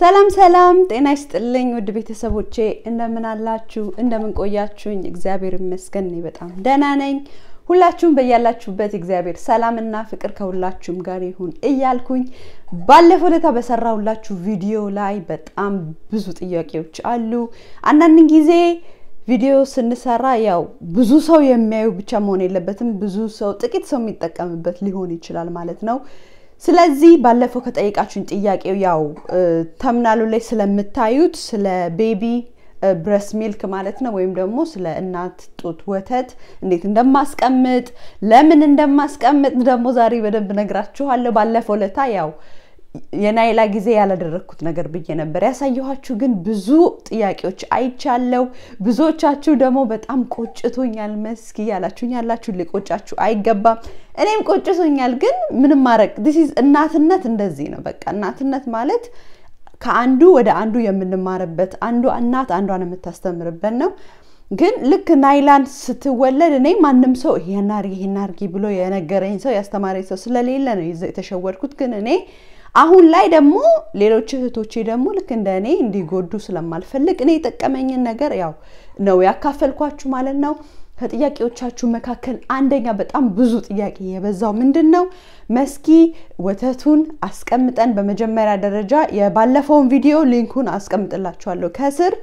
ሰላም ሰላም፣ ጤና ይስጥልኝ ውድ ቤተሰቦቼ፣ እንደምን አላችሁ? እንደምን ቆያችሁኝ? እግዚአብሔር ይመስገን እኔ በጣም ደህና ነኝ። ሁላችሁም በያላችሁበት እግዚአብሔር ሰላምና ፍቅር ከሁላችሁም ጋር ይሁን እያልኩኝ ባለፈው ዕለት በሰራሁላችሁ ቪዲዮ ላይ በጣም ብዙ ጥያቄዎች አሉ። አንዳንድ ጊዜ ቪዲዮ ስንሰራ ያው ብዙ ሰው የሚያዩ ብቻ መሆን የለበትም። ብዙ ሰው ጥቂት ሰው የሚጠቀምበት ሊሆን ይችላል ማለት ነው። ስለዚህ ባለፈው ከጠየቃችሁን ጥያቄው ያው ተምናሉ ላይ ስለምታዩት ስለ ቤቢ ብረስ ሚልክ ማለት ነው ወይም ደግሞ ስለ እናት ጡት ወተት እንዴት እንደማስቀምጥ ለምን እንደማስቀምጥ ደግሞ ዛሬ በደንብ ነግራችኋለሁ። ባለፈው ለታ ያው የናይላ ጊዜ ያላደረግኩት ነገር ብዬ ነበር ያሳየኋችሁ። ግን ብዙ ጥያቄዎች አይቻለው። ብዙዎቻችሁ ደግሞ በጣም ቆጭቶኛል መስኪ ያላችሁኝ ያላችሁ፣ ሊቆጫችሁ አይገባም። እኔም ቆጭቶኛል፣ ግን ምንም ማድረግ እናትነት እንደዚህ ነው። በቃ እናትነት ማለት ከአንዱ ወደ አንዱ የምንማርበት አንዱ እናት አንዷን የምታስተምርበት ነው። ግን ልክ ናይላን ስትወለድ እኔ ማንም ሰው ይሄን አርጊ ይሄን አርጊ ብሎ የነገረኝ ሰው ያስተማረኝ ሰው ስለሌለ ነው የተሸወድኩት። ግን እኔ አሁን ላይ ደግሞ ሌሎች እህቶቼ ደግሞ ልክ እንደ እኔ እንዲጎዱ ስለማልፈልግ እኔ የጠቀመኝን ነገር ያው ነው ያካፈልኳችሁ ማለት ነው። ከጥያቄዎቻችሁ መካከል አንደኛ በጣም ብዙ ጥያቄ የበዛው ምንድን ነው? መስኪ ወተቱን አስቀምጠን በመጀመሪያ ደረጃ የባለፈውን ቪዲዮ ሊንኩን አስቀምጥላችኋለሁ ከስር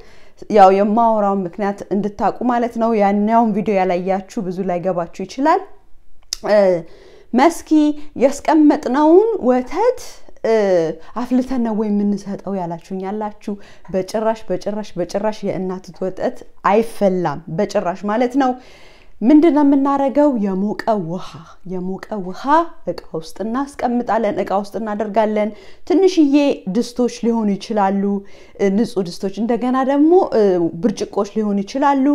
ያው የማወራውን ምክንያት እንድታቁ ማለት ነው። ያኛውን ቪዲዮ ያላያችሁ ብዙ ላይገባችሁ ይችላል። መስኪ ያስቀመጥነውን ወተት አፍልተን ነው የምንሰጠው ያላችሁኝ ያላችሁ፣ በጭራሽ በጭራሽ በጭራሽ የእናት ወተት አይፈላም በጭራሽ ማለት ነው። ምንድን ነው የምናደርገው? የሞቀ ውሃ የሞቀ ውሃ እቃ ውስጥ እናስቀምጣለን፣ እቃ ውስጥ እናደርጋለን። ትንሽዬ ድስቶች ሊሆኑ ይችላሉ፣ ንጹህ ድስቶች፣ እንደገና ደግሞ ብርጭቆች ሊሆኑ ይችላሉ።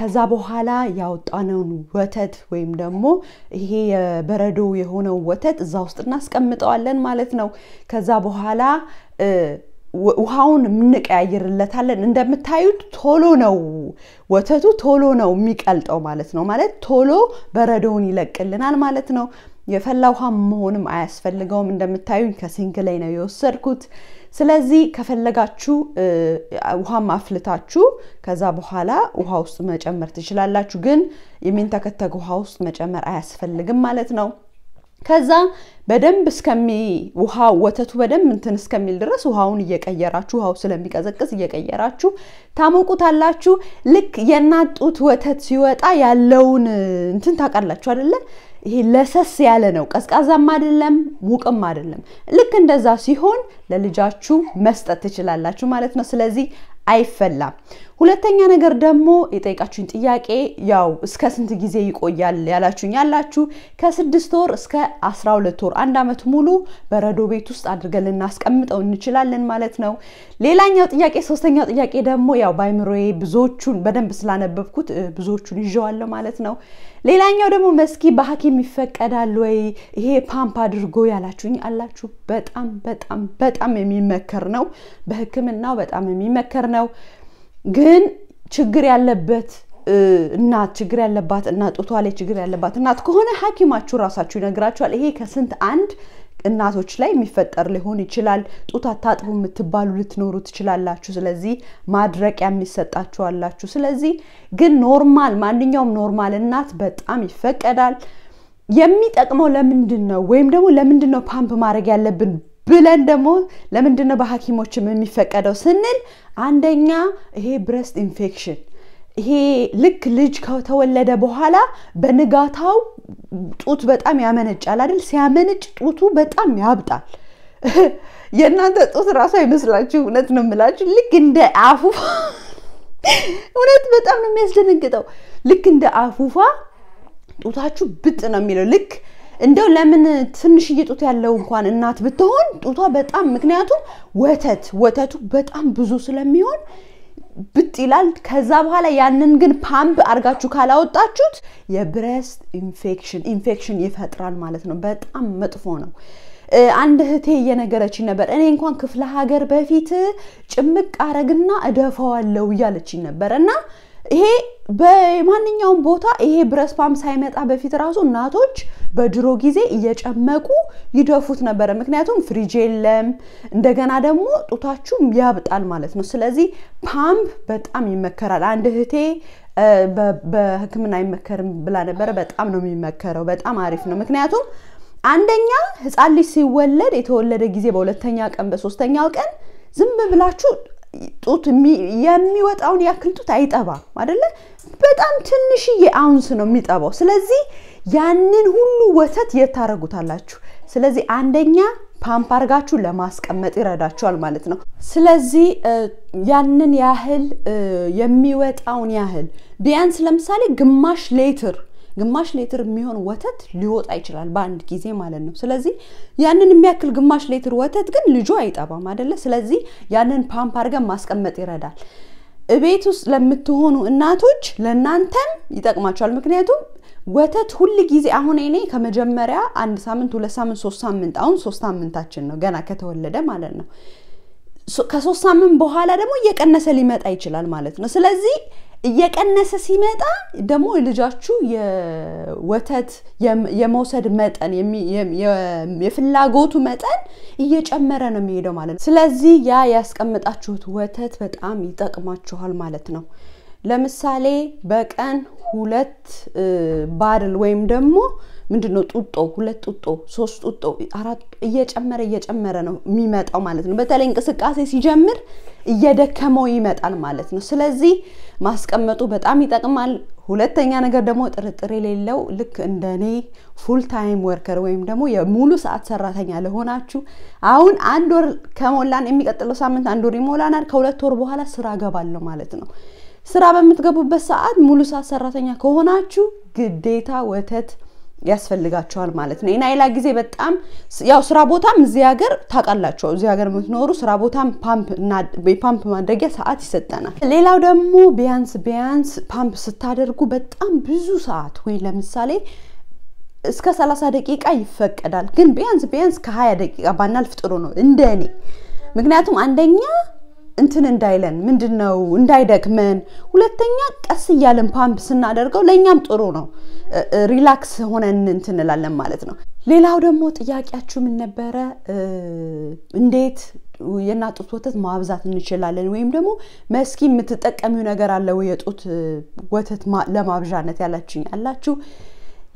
ከዛ በኋላ ያወጣነውን ወተት ወይም ደግሞ ይሄ የበረዶ የሆነው ወተት እዛ ውስጥ እናስቀምጠዋለን ማለት ነው። ከዛ በኋላ ውሃውን የምንቀያይርለታለን። እንደምታዩት ቶሎ ነው ወተቱ ቶሎ ነው የሚቀልጠው ማለት ነው። ማለት ቶሎ በረዶውን ይለቅልናል ማለት ነው። የፈላ ውሃ መሆንም አያስፈልገውም። እንደምታዩኝ ከሲንክ ላይ ነው የወሰድኩት። ስለዚህ ከፈለጋችሁ ውሃም አፍልታችሁ ከዛ በኋላ ውሃ ውስጥ መጨመር ትችላላችሁ። ግን የሚንተከተገ ውሃ ውስጥ መጨመር አያስፈልግም ማለት ነው። ከዛ በደንብ እስከሚ ውሃ ወተቱ በደንብ እንትን እስከሚል ድረስ ውሃውን እየቀየራችሁ ውሃው ስለሚቀዘቅዝ እየቀየራችሁ ታሞቁታላችሁ። ልክ የእናት ጡት ወተት ሲወጣ ያለውን እንትን ታውቃላችሁ አይደለ? ይሄ ለሰስ ያለ ነው። ቀዝቃዛም አይደለም፣ ሙቅም አይደለም። ልክ እንደዛ ሲሆን ለልጃችሁ መስጠት ትችላላችሁ ማለት ነው። ስለዚህ አይፈላም። ሁለተኛ ነገር ደግሞ የጠየቃችሁኝ ጥያቄ ያው እስከ ስንት ጊዜ ይቆያል ያላችሁኝ ያላችሁ ከስድስት ወር እስከ ሁለት ወር አንድ ዓመት ሙሉ በረዶ ቤት ውስጥ አድርገን ልናስቀምጠው እንችላለን ማለት ነው። ሌላኛው ጥያቄ ሶስተኛው ጥያቄ ደግሞ ያው በአይምሮዬ ብዙዎቹን በደንብ ስላነበብኩት ብዙዎቹን ይዤዋለሁ ማለት ነው። ሌላኛው ደግሞ መስኪ በሐኪም ይፈቀዳል ወይ ይሄ ፓምፕ አድርጎ ያላችሁኝ አላችሁ። በጣም በጣም በጣም የሚመከር ነው። በህክምናው በጣም የሚመከር ነው። ግን ችግር ያለበት እናት ችግር ያለባት እናት ጡቷ ላይ ችግር ያለባት እናት ከሆነ ሐኪማችሁ ራሳችሁ ይነግራችኋል። ይሄ ከስንት አንድ እናቶች ላይ የሚፈጠር ሊሆን ይችላል። ጡት አታጥቡ የምትባሉ ልትኖሩ ትችላላችሁ። ስለዚህ ማድረቂያ የሚሰጣችሁ አላችሁ። ስለዚህ ግን ኖርማል ማንኛውም ኖርማል እናት በጣም ይፈቀዳል። የሚጠቅመው ለምንድን ነው ወይም ደግሞ ለምንድን ነው ፓምፕ ማድረግ ያለብን ብለን ደግሞ ለምንድን ነው በሐኪሞችም የሚፈቀደው ስንል አንደኛ ይሄ ብረስት ኢንፌክሽን ይሄ ልክ ልጅ ከተወለደ በኋላ በንጋታው ጡት በጣም ያመነጫል አይደል? ሲያመነጭ ጡቱ በጣም ያብጣል። የእናንተ ጡት ራሱ አይመስላችሁ። እውነት ነው የምላችሁ። ልክ እንደ አፉፋ። እውነት በጣም ነው የሚያስደነግጠው። ልክ እንደ አፉፋ ጡታችሁ ብጥ ነው የሚለው ልክ እንደው ለምን ትንሽዬ ጡት ያለው እንኳን እናት ብትሆን ጡቷ በጣም ምክንያቱም ወተት ወተቱ በጣም ብዙ ስለሚሆን ብጥ ይላል። ከዛ በኋላ ያንን ግን ፓምፕ አርጋችሁ ካላወጣችሁት የብረስት ኢንፌክሽን ኢንፌክሽን ይፈጥራል ማለት ነው። በጣም መጥፎ ነው። አንድ እህቴ እየነገረችኝ ነበር። እኔ እንኳን ክፍለ ሀገር በፊት ጭምቅ አረግና እደፋዋለሁ እያለችኝ ነበር እና ይሄ በማንኛውም ቦታ ይሄ ብረስ ፓምፕ ሳይመጣ በፊት ራሱ እናቶች በድሮ ጊዜ እየጨመቁ ይደፉት ነበረ። ምክንያቱም ፍሪጅ የለም፣ እንደገና ደግሞ ጡታችሁም ያብጣል ማለት ነው። ስለዚህ ፓምፕ በጣም ይመከራል። አንድ እህቴ በሕክምና አይመከርም ብላ ነበረ። በጣም ነው የሚመከረው። በጣም አሪፍ ነው። ምክንያቱም አንደኛ ህፃን ልጅ ሲወለድ የተወለደ ጊዜ በሁለተኛ ቀን በሶስተኛው ቀን ዝም ብላችሁ ጡት የሚወጣውን ያክል ጡት አይጠባም አደለ? በጣም ትንሽዬ አውንስ ነው የሚጠባው። ስለዚህ ያንን ሁሉ ወተት የት ታደርጉታላችሁ? ስለዚህ አንደኛ ፓምፕ አርጋችሁ ለማስቀመጥ ይረዳችኋል ማለት ነው። ስለዚህ ያንን ያህል የሚወጣውን ያህል ቢያንስ ለምሳሌ ግማሽ ሌትር ግማሽ ሌትር የሚሆን ወተት ሊወጣ ይችላል በአንድ ጊዜ ማለት ነው። ስለዚህ ያንን የሚያክል ግማሽ ሌትር ወተት ግን ልጁ አይጠባም አደለ? ስለዚህ ያንን ፓምፕ አድርገን ማስቀመጥ ይረዳል። እቤት ውስጥ ለምትሆኑ እናቶች ለእናንተም ይጠቅማቸዋል። ምክንያቱም ወተት ሁል ጊዜ አሁን እኔ ከመጀመሪያ አንድ ሳምንት፣ ሁለት ሳምንት፣ ሶስት ሳምንት አሁን ሶስት ሳምንታችን ነው ገና ከተወለደ ማለት ነው። ከሶስት ሳምንት በኋላ ደግሞ እየቀነሰ ሊመጣ ይችላል ማለት ነው። ስለዚህ እየቀነሰ ሲመጣ ደግሞ ልጃችሁ የወተት የመውሰድ መጠን የፍላጎቱ መጠን እየጨመረ ነው የሚሄደው ማለት ነው። ስለዚህ ያ ያስቀመጣችሁት ወተት በጣም ይጠቅማችኋል ማለት ነው። ለምሳሌ በቀን ሁለት ባድል ወይም ደግሞ ምንድን ነው ጡጦ፣ ሁለት ጡጦ፣ ሶስት ጡጦ፣ አራት እየጨመረ እየጨመረ ነው የሚመጣው ማለት ነው። በተለይ እንቅስቃሴ ሲጀምር እየደከመው ይመጣል ማለት ነው። ስለዚህ ማስቀመጡ በጣም ይጠቅማል። ሁለተኛ ነገር ደግሞ ጥርጥር የሌለው ልክ እንደ እኔ ፉል ታይም ወርከር ወይም ደግሞ የሙሉ ሰዓት ሰራተኛ ለሆናችሁ አሁን አንድ ወር ከሞላን የሚቀጥለው ሳምንት አንድ ወር ይሞላናል። ከሁለት ወር በኋላ ስራ ገባለሁ ማለት ነው። ስራ በምትገቡበት ሰዓት ሙሉ ሰዓት ሰራተኛ ከሆናችሁ ግዴታ ወተት ያስፈልጋቸዋል ማለት ነው። የናይላ ጊዜ በጣም ያው ስራ ቦታም እዚህ ሀገር ታውቃላችሁ፣ እዚህ ሀገር የምትኖሩ ስራ ቦታም ፓምፕ ማድረጊያ ሰዓት ይሰጠናል። ሌላው ደግሞ ቢያንስ ቢያንስ ፓምፕ ስታደርጉ በጣም ብዙ ሰዓት ወይ ለምሳሌ እስከ 30 ደቂቃ ይፈቀዳል፣ ግን ቢያንስ ቢያንስ ከ20 ደቂቃ ባናልፍ ጥሩ ነው እንደ እኔ። ምክንያቱም አንደኛ እንትን እንዳይለን ምንድን ነው እንዳይደክመን፣ ሁለተኛ ቀስ እያለን ፓምፕ ስናደርገው ለእኛም ጥሩ ነው። ሪላክስ ሆነን እንትንላለን ማለት ነው። ሌላው ደግሞ ጥያቄያችሁ ምን ነበረ? እንዴት የእናት ጡት ወተት ማብዛት እንችላለን? ወይም ደግሞ መስኪ የምትጠቀሚው ነገር አለ ወይ የጡት ወተት ለማብዣነት ያላችሁኝ አላችሁ?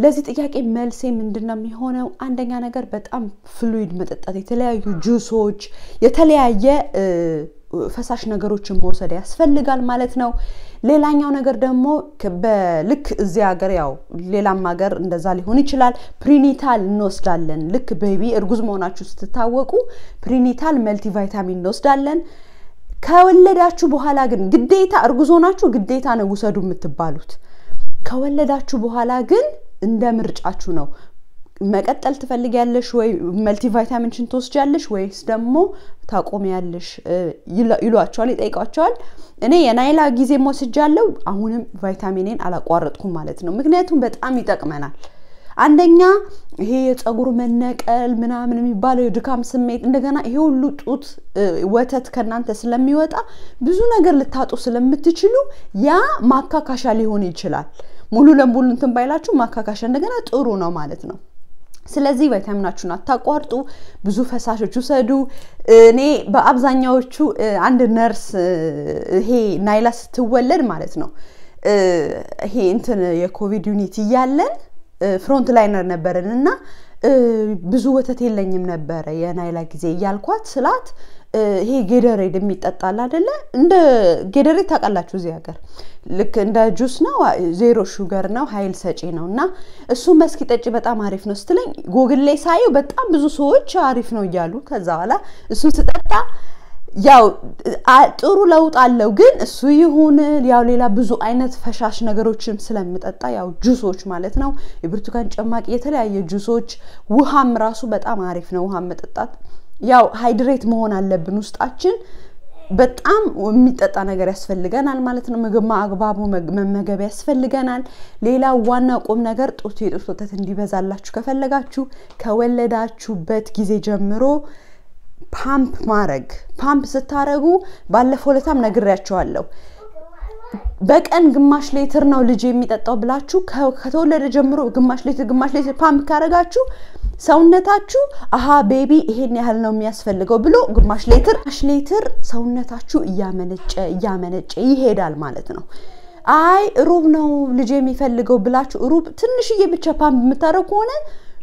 ለዚህ ጥያቄ መልሴ ምንድን ነው የሚሆነው? አንደኛ ነገር በጣም ፍሉይድ መጠጣት፣ የተለያዩ ጁሶች፣ የተለያየ ፈሳሽ ነገሮችን መውሰድ ያስፈልጋል ማለት ነው። ሌላኛው ነገር ደግሞ በልክ እዚህ ሀገር ያው ሌላም ሀገር እንደዛ ሊሆን ይችላል። ፕሪኒታል እንወስዳለን። ልክ ቤቢ እርጉዝ መሆናችሁ ስትታወቁ ፕሪኒታል መልቲቫይታሚን እንወስዳለን። ከወለዳችሁ በኋላ ግን ግዴታ እርጉዝ ሆናችሁ ግዴታ ነው ውሰዱ የምትባሉት። ከወለዳችሁ በኋላ ግን እንደ ምርጫችሁ ነው። መቀጠል ትፈልጊያለሽ ወይ መልቲቫይታሚንሽን ትወስጃለሽ ወይስ ደግሞ ታቆሚያለሽ ይሏቸዋል፣ ይጠይቋቸዋል። እኔ የናይላ ጊዜ ወስጃለሁ፣ አሁንም ቫይታሚኔን አላቋረጥኩም ማለት ነው። ምክንያቱም በጣም ይጠቅመናል። አንደኛ ይሄ የፀጉር መነቀል ምናምን የሚባለው የድካም ስሜት፣ እንደገና ይሄ ሁሉ ጡት ወተት ከእናንተ ስለሚወጣ ብዙ ነገር ልታጡ ስለምትችሉ ያ ማካካሻ ሊሆን ይችላል። ሙሉ ለሙሉ እንትን ባይላችሁ ማካካሻ እንደገና ጥሩ ነው ማለት ነው። ስለዚህ ቫይታሚናችሁን አታቋርጡ፣ ብዙ ፈሳሾች ውሰዱ። እኔ በአብዛኛዎቹ አንድ ነርስ ይሄ ናይላ ስትወለድ ማለት ነው ይሄ እንትን የኮቪድ ዩኒት እያለን ፍሮንት ላይነር ነበርን እና ብዙ ወተት የለኝም ነበረ የናይላ ጊዜ እያልኳት ስላት ይሄ ጌደሬድ የሚጠጣል አደለ? እንደ ጌደሬድ ታውቃላችሁ፣ እዚህ ሀገር ልክ እንደ ጁስ ነው፣ ዜሮ ሹገር ነው፣ ሀይል ሰጪ ነው። እና እሱም መስኪ ጠጪ በጣም አሪፍ ነው ስትለኝ ጎግል ላይ ሳየው በጣም ብዙ ሰዎች አሪፍ ነው እያሉ ከዛ በኋላ እሱን ስጠጣ ያው ጥሩ ለውጥ አለው። ግን እሱ ይሁን ያው ሌላ ብዙ አይነት ፈሻሽ ነገሮችም ስለምጠጣ ያው ጁሶች ማለት ነው፣ የብርቱካን ጭማቂ፣ የተለያየ ጁሶች፣ ውሃም ራሱ በጣም አሪፍ ነው ውሃ መጠጣት ያው ሃይድሬት መሆን አለብን ውስጣችን በጣም የሚጠጣ ነገር ያስፈልገናል ማለት ነው። ምግብ አግባቡ መመገብ ያስፈልገናል። ሌላ ዋና ቁም ነገር ጡት የጡት ወተት እንዲበዛላችሁ ከፈለጋችሁ ከወለዳችሁበት ጊዜ ጀምሮ ፓምፕ ማድረግ። ፓምፕ ስታረጉ ባለፈው ለታም ነግሬያቸዋለሁ። በቀን ግማሽ ሌትር ነው ልጅ የሚጠጣው ብላችሁ ከተወለደ ጀምሮ ግማሽ ሌትር ግማሽ ሌትር ፓምፕ ካረጋችሁ ሰውነታችሁ አሀ ቤቢ ይሄን ያህል ነው የሚያስፈልገው ብሎ ግማሽ ሌትር ግማሽ ሌትር ሰውነታችሁ እያመነጨ እያመነጨ ይሄዳል ማለት ነው። አይ ሩብ ነው ልጅ የሚፈልገው ብላችሁ ሩብ ትንሽዬ ብቻ ፓምፕ የምታደርጉ ከሆነ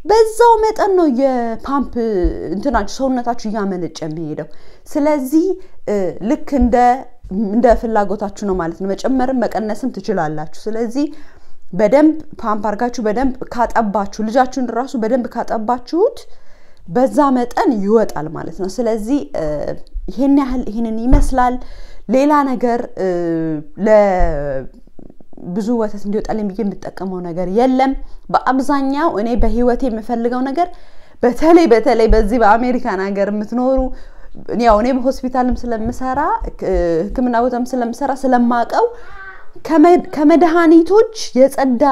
በዛው መጠን ነው የፓምፕ እንትናችሁ ሰውነታችሁ እያመነጨ የሚሄደው። ስለዚህ ልክ እንደ እንደ ፍላጎታችሁ ነው ማለት ነው። መጨመርም መቀነስም ትችላላችሁ። ስለዚህ በደንብ ፓምፕ አርጋችሁ በደንብ ካጠባችሁ ልጃችሁን ራሱ በደንብ ካጠባችሁት በዛ መጠን ይወጣል ማለት ነው። ስለዚህ ይሄን ያህል ይሄንን ይመስላል። ሌላ ነገር ብዙ ወተት እንዲወጣልኝ ብዬ የምጠቀመው ነገር የለም። በአብዛኛው እኔ በህይወቴ የምፈልገው ነገር በተለይ በተለይ በዚህ በአሜሪካን ሀገር የምትኖሩ ያው እኔ በሆስፒታልም ስለምሰራ ሕክምና ቦታም ስለምሰራ ስለማቀው ከመድኃኒቶች የጸዳ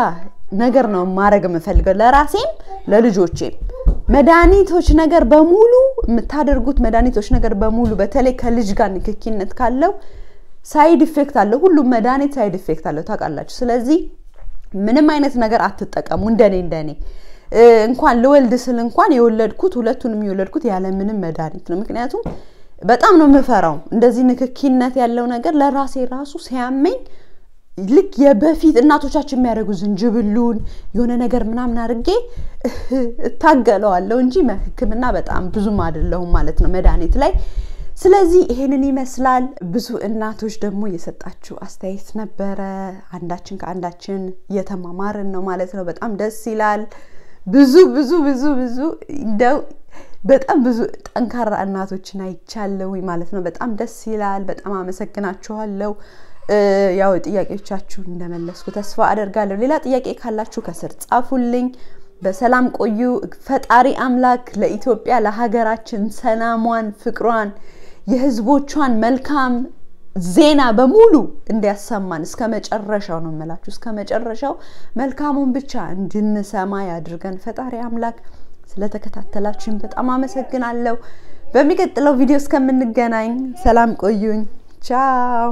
ነገር ነው ማድረግ የምፈልገው ለራሴም ለልጆቼም። መድኃኒቶች ነገር በሙሉ የምታደርጉት መድኃኒቶች ነገር በሙሉ በተለይ ከልጅ ጋር ንክኪነት ካለው ሳይድ ኢፌክት አለው። ሁሉም መድኃኒት ሳይድ ኢፌክት አለው ታውቃላችሁ። ስለዚህ ምንም አይነት ነገር አትጠቀሙ። እንደኔ እንደኔ እንኳን ልወልድ ስል እንኳን የወለድኩት ሁለቱንም የወለድኩት ያለምንም መድኃኒት ነው። ምክንያቱም በጣም ነው የምፈራው እንደዚህ ንክኪነት ያለው ነገር ለራሴ ራሱ ሲያመኝ ልክ የበፊት እናቶቻችን የሚያደርጉ ዝንጅብሉን የሆነ ነገር ምናምን አድርጌ እታገለዋለሁ እንጂ ሕክምና በጣም ብዙም አይደለሁም ማለት ነው መድኃኒት ላይ። ስለዚህ ይሄንን ይመስላል። ብዙ እናቶች ደግሞ የሰጣችሁ አስተያየት ነበረ። አንዳችን ከአንዳችን እየተማማርን ነው ማለት ነው። በጣም ደስ ይላል። ብዙ ብዙ ብዙ ብዙ እንደው በጣም ብዙ ጠንካራ እናቶችን አይቻለሁ ማለት ነው። በጣም ደስ ይላል። በጣም አመሰግናችኋለሁ። ያው ጥያቄዎቻችሁ እንደመለስኩ ተስፋ አደርጋለሁ። ሌላ ጥያቄ ካላችሁ ከስር ጻፉልኝ። በሰላም ቆዩ። ፈጣሪ አምላክ ለኢትዮጵያ ለሀገራችን ሰላሟን፣ ፍቅሯን፣ የህዝቦቿን መልካም ዜና በሙሉ እንዲያሰማን እስከ መጨረሻው ነው የምላችሁ። እስከ መጨረሻው መልካሙን ብቻ እንድንሰማ ያድርገን ፈጣሪ አምላክ። ስለተከታተላችሁኝ በጣም አመሰግናለሁ። በሚቀጥለው ቪዲዮ እስከምንገናኝ ሰላም ቆዩኝ። ቻው